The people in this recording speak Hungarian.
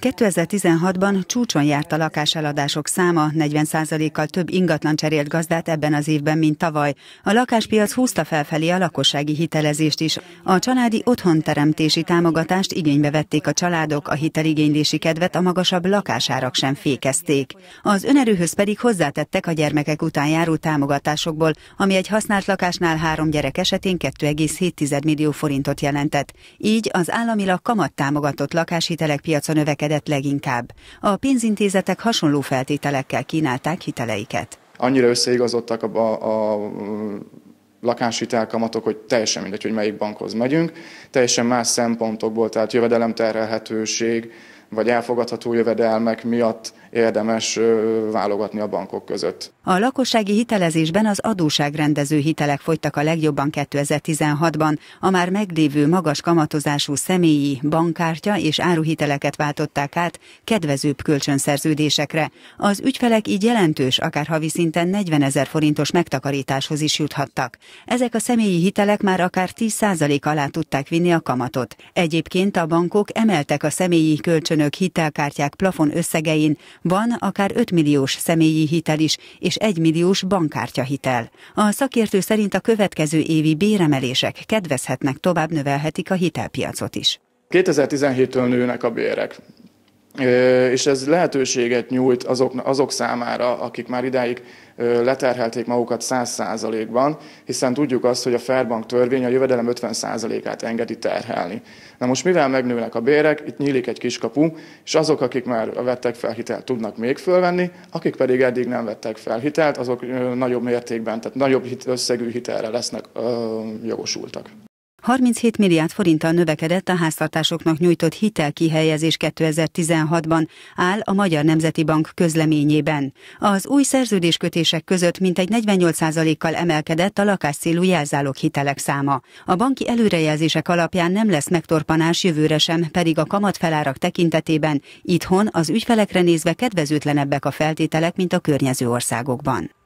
2016-ban csúcson járt a lakáseladások száma, 40%-kal több ingatlan cserélt gazdát ebben az évben, mint tavaly. A lakáspiac húzta felfelé a lakossági hitelezést is. A családi otthonteremtési támogatást igénybe vették a családok, a hiteligénylési kedvet a magasabb lakásárak sem fékezték. Az önerőhöz pedig hozzátettek a gyermekek után járó támogatásokból, ami egy használt lakásnál három gyerek esetén 2,7 millió forintot jelentett. Így az államilag kamat támogatott lakáshitelek piac piaca növekedett leginkább. A pénzintézetek hasonló feltételekkel kínálták hiteleiket. Annyira összeigazodtak a, a, a lakáshitel kamatok, hogy teljesen mindegy, hogy melyik bankhoz megyünk, teljesen más szempontokból, tehát jövedelemterhelhetőség, vagy elfogadható jövedelmek miatt érdemes válogatni a bankok között. A lakossági hitelezésben az adóságrendező hitelek folytak a legjobban 2016-ban. A már meglévő magas kamatozású személyi, bankkártya és áruhiteleket váltották át kedvezőbb kölcsönszerződésekre. Az ügyfelek így jelentős, akár havi szinten 40 ezer forintos megtakarításhoz is juthattak. Ezek a személyi hitelek már akár 10% alá tudták vinni a kamatot. Egyébként a bankok emeltek a személyi kölcsön kölcsönök, hitelkártyák plafon összegein van akár 5 milliós személyi hitel is, és 1 milliós bankkártya hitel. A szakértő szerint a következő évi béremelések kedvezhetnek, tovább növelhetik a hitelpiacot is. 2017-től nőnek a bérek és ez lehetőséget nyújt azok, azok számára, akik már idáig leterhelték magukat 100%-ban, hiszen tudjuk azt, hogy a Fairbank törvény a jövedelem 50%-át engedi terhelni. Na most mivel megnőnek a bérek, itt nyílik egy kis kapu, és azok, akik már vettek fel hitelt, tudnak még fölvenni, akik pedig eddig nem vettek fel hitelt, azok nagyobb mértékben, tehát nagyobb összegű hitelre lesznek jogosultak. 37 milliárd forinttal növekedett a háztartásoknak nyújtott hitelkihelyezés 2016-ban, áll a Magyar Nemzeti Bank közleményében. Az új szerződéskötések között mintegy 48%-kal emelkedett a lakásszélú jelzálók hitelek száma. A banki előrejelzések alapján nem lesz megtorpanás jövőre sem, pedig a kamatfelárak tekintetében itthon az ügyfelekre nézve kedvezőtlenebbek a feltételek, mint a környező országokban.